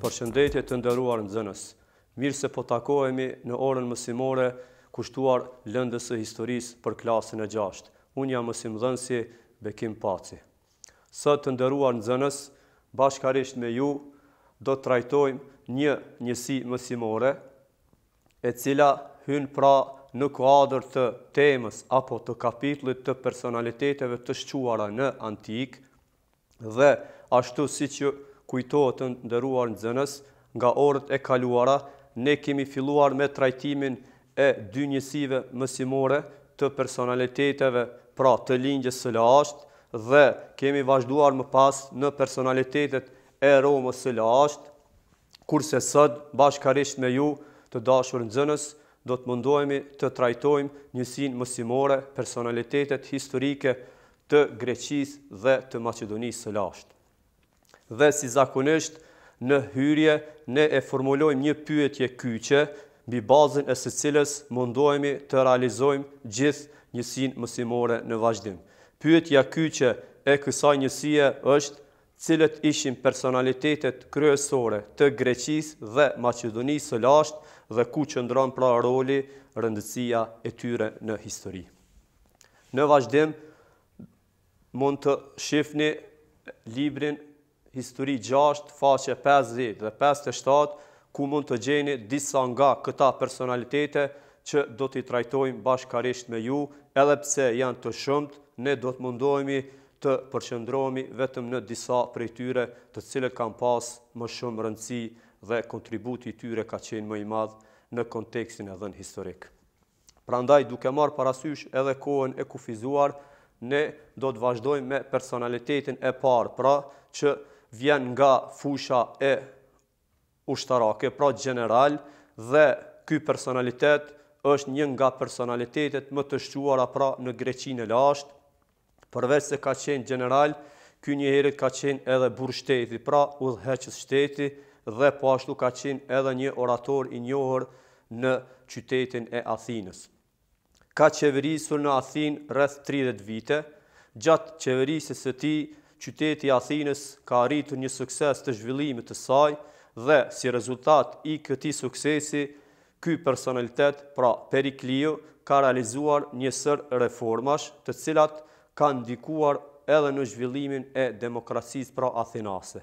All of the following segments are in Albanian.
Për shëndetje të ndëruar në zënës, mirë se po takohemi në orën mësimore kushtuar lëndës e historisë për klasën e gjashtë. Unë jam mësim dhënësi Bekim Paci. Sot të ndëruar në zënës, bashkarisht me ju, do të trajtojmë një njësi mësimore, e cila hynë pra në kuadër të temës apo të kapitlit të personaliteteve të shquara në antik, dhe ashtu si që kujtohet të ndëruar në zënës, nga orët e kaluara, ne kemi filluar me trajtimin e dy njësive mësimore të personaliteteve, pra të lingjës së lashtë, dhe kemi vazhduar më pas në personalitetet e romës së lashtë, kurse sëtë bashkarisht me ju të dashur në zënës, do të mundohemi të trajtojmë njësin mësimore personalitetet historike të Greqis dhe të Macedonisë së lashtë. Dhe si zakonisht në hyrje, ne e formulojmë një pyetje kyqe, bi bazën e së cilës mundohemi të realizojmë gjithë njësin mësimore në vazhdim. Pyetja kyqe e kësaj njësie është cilët ishim personalitetet kryesore të Greqis dhe Macedonisë së lashtë, dhe ku ndronë pra roli rëndësia e tyre në histori. Në vazhdim mund të shifni librin Histori 6, faqe 50 dhe 57, ku mund të gjeni disa nga këta personalitete që do t'i trajtojmë bashkarisht me ju, edhe pse janë të shumët, ne do të mundohemi të përqëndromi vetëm në disa prej tyre të cilët kam pas më shumë rëndësi nështë dhe kontributi tyre ka qenë më i madhë në kontekstin edhe në historik. Pra ndaj, duke marë parasysh edhe kohën e kufizuar, ne do të vazhdojmë me personalitetin e parë, pra që vjen nga fusha e ushtarake, pra general, dhe ky personalitet është një nga personalitetet më të shquara pra në Greqinë e lashtë, përveç se ka qenë general, ky një herit ka qenë edhe burë pra, shteti, pra udheqës shteti, dhe po ashtu ka qenë edhe një orator i njohër në qytetin e Athinës. Ka qeverisur në Athinë rreth 30 vite, gjatë qeverisës e ti, qyteti Athinës ka arritur një sukses të zhvillimit të saj dhe si rezultat i këti suksesi, ky personalitet, pra Periklio, ka realizuar njësër reformash të cilat ka ndikuar edhe në zhvillimin e demokracisë pra Athinase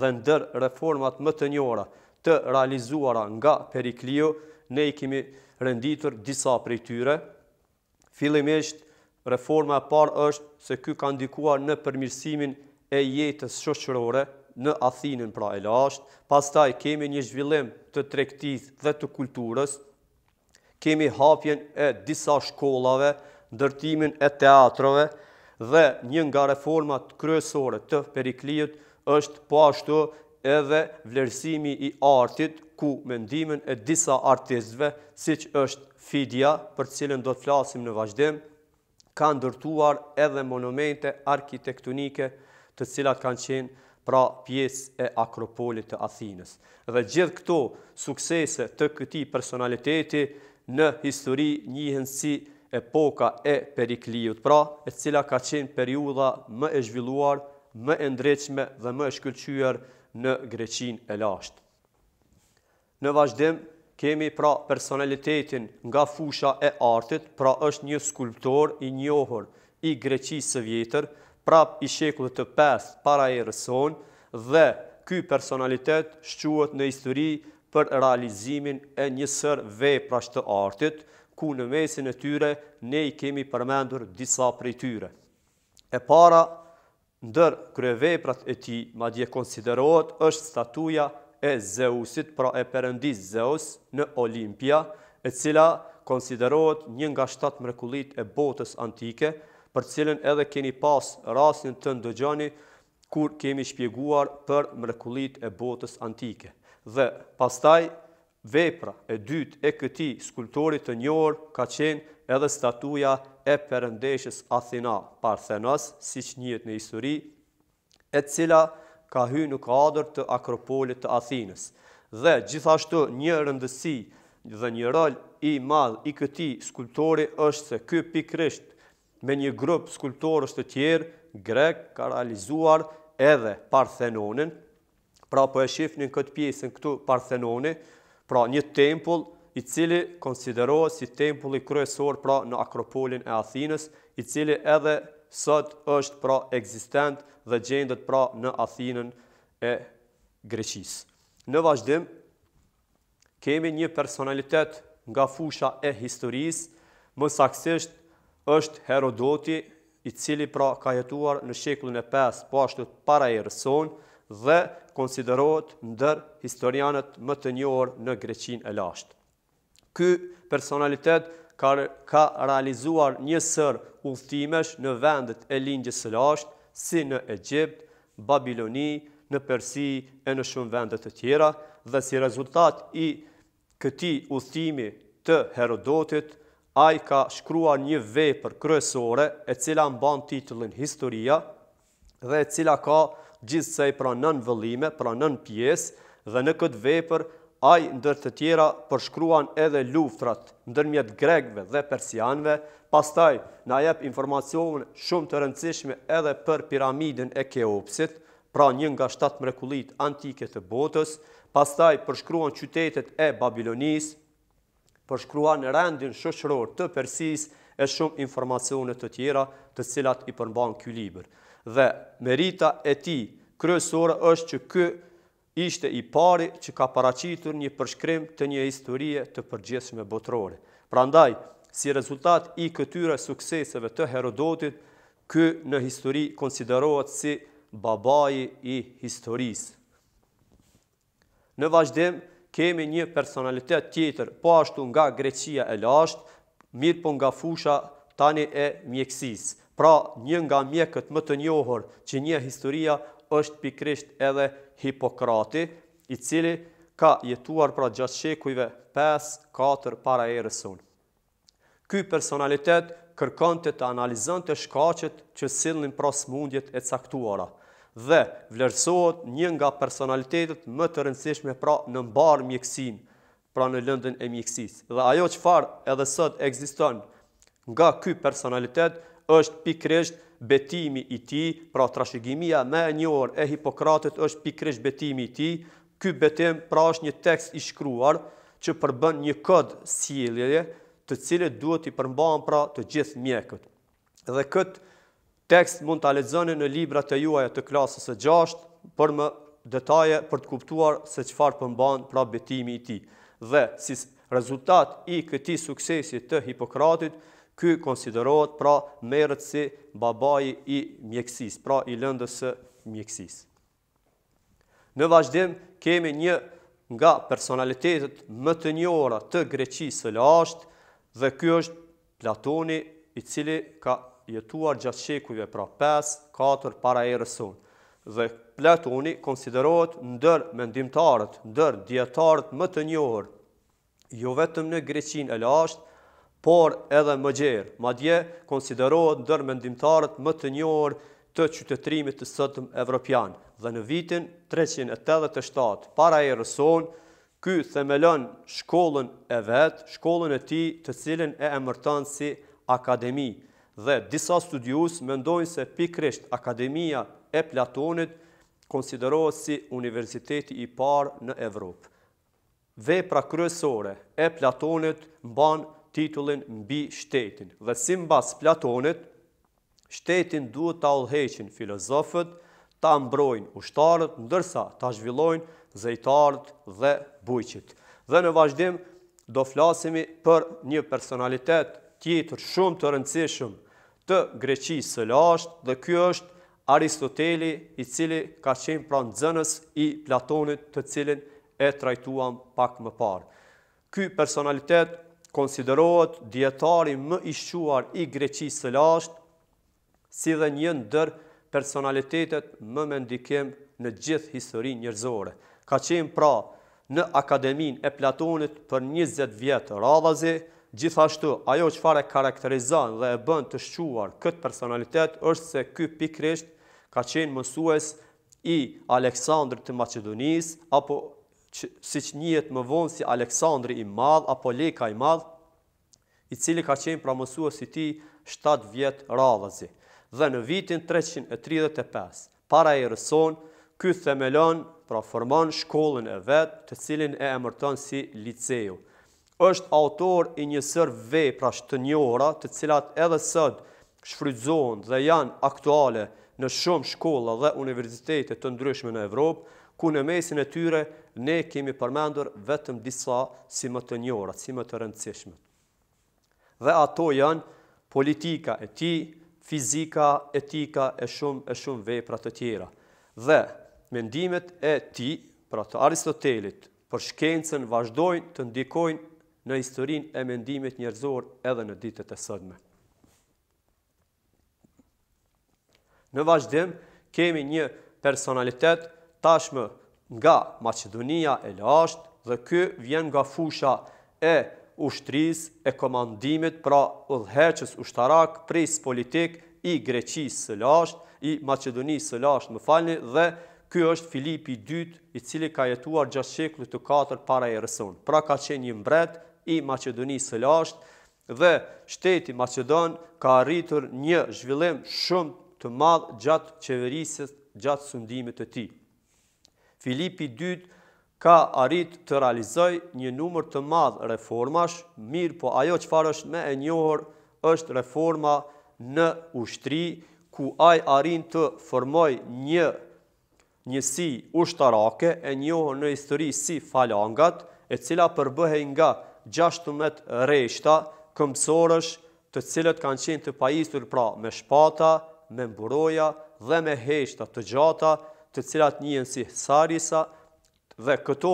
dhe ndër reformat më të njora të realizuara nga Periklio, ne i kemi renditur disa prej tyre. Filimisht, reforma e parë është se ky ka ndikuar në përmirësimin e jetës shoqërore në Athinën pra e lashtë. Pastaj kemi një zhvillim të tregtisë dhe të kulturës. Kemi hapjen e disa shkollave, ndërtimin e teatrove dhe një nga reformat kryesore të Perikliut është po ashtu edhe vlerësimi i artit ku mendimin e disa artistve, si që është Fidja, për cilën do të flasim në vazhdim, kanë dërtuar edhe monumente arkitektonike të cilat kanë qenë pra pjesë e akropolit të Athines. Dhe gjithë këto suksese të këti personaliteti në histori njihën si epoka e perikliut, pra e cila ka qenë periuda më e zhvilluar më e ndrejtshme dhe më e shkëlqyer në Greqin e lashtë. Në vazhdim kemi pra personalitetin nga fusha e artit, pra është një skulptor i njohur i Greqisë së vjetër, prap i shekullit të 5 para erës son dhe ky personalitet shquhet në histori për realizimin e një sër veprash të artit ku në mesin e tyre ne i kemi përmendur disa prej tyre. E para ndër kryeveprat e ti madje konsiderohet është statuja e Zeusit, pra e perëndis Zeus në Olimpia, e cila konsiderohet një nga shtatë mrekulit e botës antike, për cilën edhe keni pas rasin të ndëgjani kur kemi shpjeguar për mrekulit e botës antike. Dhe pastaj, vepra e dytë e këti skulptorit të njërë ka qenë edhe statuja e përëndeshës Athena Parthenas, si që njët në histori, e cila ka hy në kadër të akropolit të Athines. Dhe gjithashtu një rëndësi dhe një rol i madhë i këti skulptori është se kë pikrisht me një grupë skulptorës të tjerë, grek ka realizuar edhe Parthenonin, pra po e shifnin këtë pjesën këtu Parthenonin, pra një tempull i cili konsiderohet si tempull i kryesor pra në akropolin e Athinës, i cili edhe sot është pra ekzistent dhe gjendet pra në Athinën e Greqis. Në vazhdim, kemi një personalitet nga fusha e historisë, më saksisht është Herodoti, i cili pra ka jetuar në shekullin e 5 pashtut po para e dhe konsiderohet ndër historianët më të njohur në Greqinë e lashtë. Ky personalitet ka realizuar një sër udhtimesh në vendet e lindjes së lashtë, si në Egjipt, Babiloni, në Persi e në shumë vende të tjera dhe si rezultat i këtij ullëtimi të Herodotit, ai ka shkruar një vepër kryesore e cila mban titullin Historia dhe e cila ka gjithsej pranën vëllime, pranën pjesë dhe në këtë vepër, aj ndër të tjera përshkruan edhe luftrat ndërmjet grekve dhe persianve, pastaj në ajep informacion shumë të rëndësishme edhe për piramidin e Keopsit, pra njën nga 7 mrekulit antike të botës, pastaj përshkruan qytetet e Babilonis, përshkruan rendin shëshror të Persis e shumë informacionet të tjera të cilat i përmban kjë dhe merita e ti kryesore është që kë ishte i pari që ka paracitur një përshkrim të një historie të përgjithshme botrore. Pra ndaj, si rezultat i këtyre sukseseve të Herodotit, kë në histori konsiderohet si babaji i historisë. Në vazhdim, kemi një personalitet tjetër, po ashtu nga Grecia e lashtë, mirë po nga fusha tani e mjekësisë. Pra, një nga mjekët më të njohër që një historia është pikrisht edhe Hipokrati, i cili ka jetuar pra gjatë shekujve 5-4 para e rësun. Ky personalitet kërkon të të analizën të shkacet që silnin pra smundjet e caktuara dhe vlerësohet një nga personalitetet më të rëndësishme pra në mbarë mjekësin, pra në lëndën e mjekësis. Dhe ajo që farë edhe sëtë egziston nga ky personalitet është pikrisht betimi i ti, pra trashëgimia me e orë e Hipokratit është pikrisht betimi i ti, ky betim pra është një tekst i shkruar që përbën një kod sjellje, të cilët duhet i përmbahen pra të gjithë mjekët. Dhe kët tekst mund ta lexoni në libra të juaja të klasës së 6 për më detaje për të kuptuar se çfarë përmban pra betimi i ti. Dhe si rezultat i këtij suksesi të Hipokratit, ky konsiderohet pra merret si babai i mjekësis, pra i lëndës së Në vazhdim kemi një nga personalitetet më të njohura të Greqisë së lashtë dhe ky është Platoni i cili ka jetuar gjatë shekujve pra 5-4 para erës sonë. Dhe Platoni konsiderohet ndër mendimtarët, ndër dietarët më të njohur jo vetëm në Greqinë e lashtë, por edhe më gjerë, ma dje konsiderohet ndër mendimtarët më të njërë të qytetrimit të sëtëm evropian, dhe në vitin 387, para e rëson, ky themelon shkollën e vetë, shkollën e ti të cilin e emërtan si akademi, dhe disa studius mendojnë se pikrisht akademia e Platonit konsiderohet si universiteti i parë në Evropë. Vepra kryesore e Platonit mbanë titullin mbi shtetin. Dhe si mbas Platonit, shtetin duhet të alheqin filozofët, të mbrojnë ushtarët, ndërsa të zhvillojnë zëjtarët dhe bujqit. Dhe në vazhdim, do flasimi për një personalitet tjetër shumë të rëndësishëm të greqi së lashtë dhe kjo është Aristoteli i cili ka qenë pra zënës i Platonit të cilin e trajtuam pak më parë. Ky personalitet konsiderohet djetari më i shquar i Greqisë së lashtë, si dhe një ndër personalitetet më me ndikim në gjithë histori njërzore. Ka qenë pra në Akademin e Platonit për 20 vjetë radhazi, gjithashtu ajo që fare karakterizan dhe e bënd të shquar këtë personalitet, është se këtë pikrisht ka qenë mësues i Aleksandrë të Macedonis, apo si që njët më vonë si Aleksandri i madh, apo Leka i madh, i cili ka qenë pra mësua si ti 7 vjetë radhazi. Dhe në vitin 335, para e rëson, ky themelon, pra formon shkollën e vetë, të cilin e emërton si liceu. Êshtë autor i njësër vej pra shtë njora, të cilat edhe sët shfrydzon dhe janë aktuale në shumë shkolla dhe universitetet të ndryshme në Evropë, ku në mesin e tyre ne kemi përmendur vetëm disa si më të njohura, si më të rëndësishme. Dhe ato janë politika e tij, fizika, etika e shumë e shumë vepra të tjera. Dhe mendimet e tij për të Aristotelit për shkencën vazhdojnë të ndikojnë në historinë e mendimit njerëzor edhe në ditët e sotme. Në vazhdim kemi një personalitet tashmë nga Macedonia e lasht dhe kë vjen nga fusha e ushtris e komandimit pra udheqës ushtarak pris politik i Greqis së lasht, i Macedoni së lasht më falni dhe kë është Filipi II i cili ka jetuar gjatë sheklu të 4 para e rëson. Pra ka qenë një mbret i Macedoni së lasht dhe shteti Macedon ka arritur një zhvillim shumë të madhë gjatë qeverisës gjatë sundimit të ti. Filipi II ka arrit të realizoj një numër të madh reformash, mirë po ajo që është me e njohër është reforma në ushtri, ku aj arrin të formoj një njësi ushtarake e njohër në histori si falangat, e cila përbëhe nga 16 reshta këmsorësh të cilët kanë qenë të pajistur pra me shpata, me mburoja dhe me heshta të gjata, të cilat njën si sarisa, dhe këto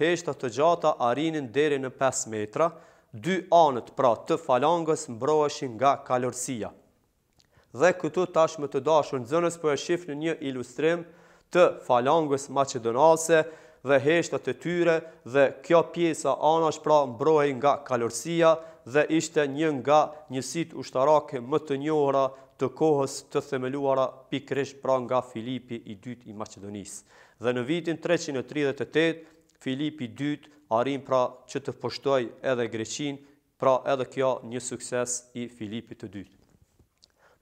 heshta të gjata arinin deri në 5 metra, dy anët pra të falangës mbroheshin nga kalorësia. Dhe këtu tashmë të dashën zënës për po e shifë në një ilustrim të falangës macedonase dhe heshtat e tyre dhe kjo pjesa anash pra mbrohej nga kalorësia dhe ishte një nga njësit ushtarake më të njohra të kohës të themeluara pikrish pra nga Filipi i dytë i Macedonisë. Dhe në vitin 338, Filipi i dytë arim pra që të poshtoj edhe Greqin, pra edhe kjo një sukses i Filipi të dytë.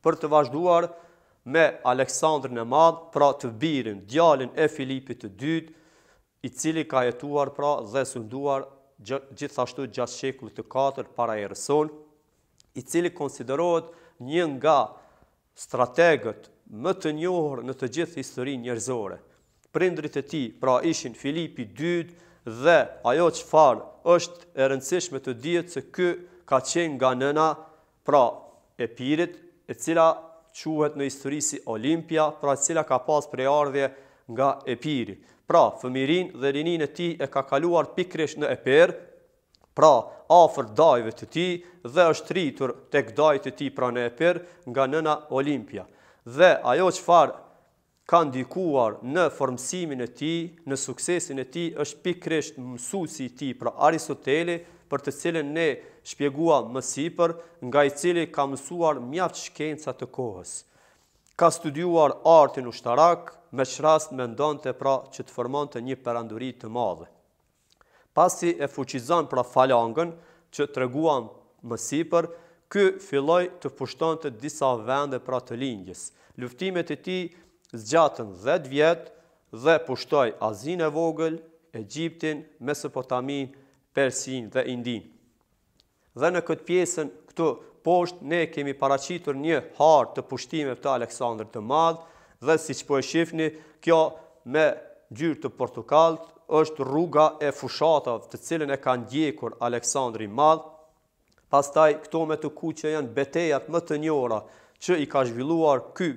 Për të vazhduar me Aleksandrën e madhë, pra të birin djalin e Filipi të dytë, i cili ka jetuar pra dhe sunduar gjithashtu gjatë shekullit të 4 para erësol, i cili konsiderohet një nga strategët më të njohër në të gjithë histori njerëzore. Prindrit e ti, pra ishin Filipi II dhe ajo që është e rëndësishme të djetë se kë ka qenë nga nëna pra e pirit, e cila quhet në histori si Olimpia, pra cila ka pasur prej ardhje nga e pirit pra fëmirin dhe rinin e ti e ka kaluar pikrish në eper, pra afer dajve të ti dhe është rritur të gdajt të ti pra në eper nga nëna Olimpia. Dhe ajo që farë ka ndikuar në formësimin e ti, në suksesin e ti, është pikrish në mësusi ti pra Arisoteli, për të cilën ne shpjegua mësipër nga i cili ka mësuar mjaftë shkenca të kohës ka studiuar artin ushtarak, me shrast me ndonë të pra që të formon të një përanduri të madhe. Pasi e fuqizan pra falangën që të reguan mësipër, kë filloj të pushton të disa vende pra të lingjës. Luftimet e ti zgjatën 10 vjetë dhe pushtoj Azin e Vogël, Egjiptin, Mesopotamin, Persin dhe Indin. Dhe në këtë pjesën këtu poshtë ne kemi paraqitur një hartë të pushtimeve të Aleksandrit të Madh dhe siç po e shihni kjo me ngjyrë të portokallt është rruga e fushatave të cilën e ka ndjekur Aleksandri i Madh. Pastaj këto me të që janë betejat më të njohura që i ka zhvilluar ky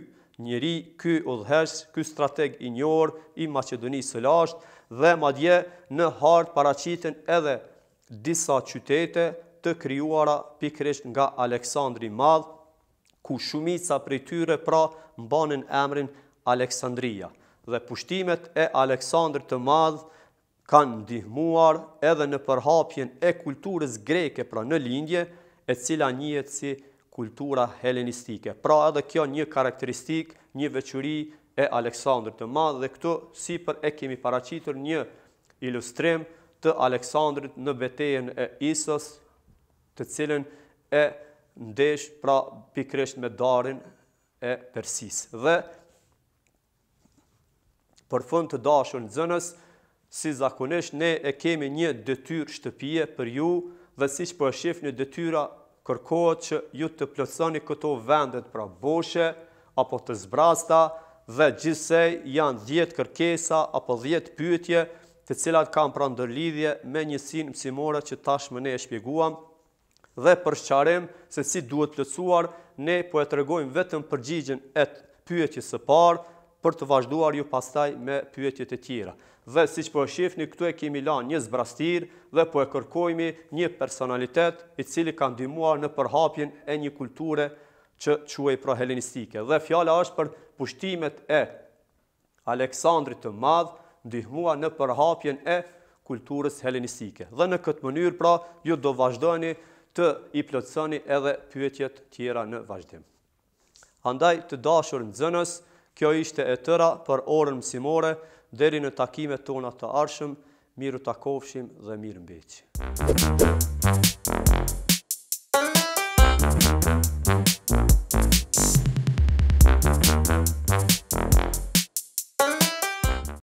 njeri, ky udhëhes, ky strateg i njohur i Maqedonisë së Lashtë dhe madje në hartë paraqiten edhe disa qytete të kryuara pikrish nga Aleksandri Madh, ku shumica për tyre pra mbanin emrin Aleksandria. Dhe pushtimet e Aleksandri të Madh kanë ndihmuar edhe në përhapjen e kulturës greke pra në lindje, e cila njët si kultura helenistike. Pra edhe kjo një karakteristik, një vequri e Aleksandri të Madh dhe këtu si për e kemi paracitur një ilustrim të Aleksandrit në betejen e Isës, të cilën e ndesh pra pikrisht me darin e persis. Dhe për fund të dashën zënës, si zakonisht ne e kemi një dëtyr shtëpije për ju dhe si që për po shif një dëtyra kërkohet që ju të plësoni këto vendet pra boshe apo të zbrasta dhe gjithsej janë djetë kërkesa apo djetë pyetje të cilat kam pra ndërlidhje me njësin mësimore që tashmë ne e shpjeguam dhe për shqarem se si duhet plëcuar, ne po e të regojmë vetëm përgjigjen e pyetjes së parë, për të vazhduar ju pastaj me pyetjet e tjera. Dhe si që po e shifni, këtu e kemi lan një zbrastir dhe po e kërkojmi një personalitet i cili ka ndymuar në përhapjen e një kulture që quaj pro helenistike. Dhe fjala është për pushtimet e Aleksandri të madhë ndihmua në përhapjen e kulturës helenistike. Dhe në këtë mënyrë pra, ju do vazhdojni të i plotësoni edhe pyetjet tjera në vazhdim. Andaj të dashur në zënës, kjo ishte e tëra për orën mësimore, deri në takime tona të arshëm, miru takovshim dhe mirë mbeqim.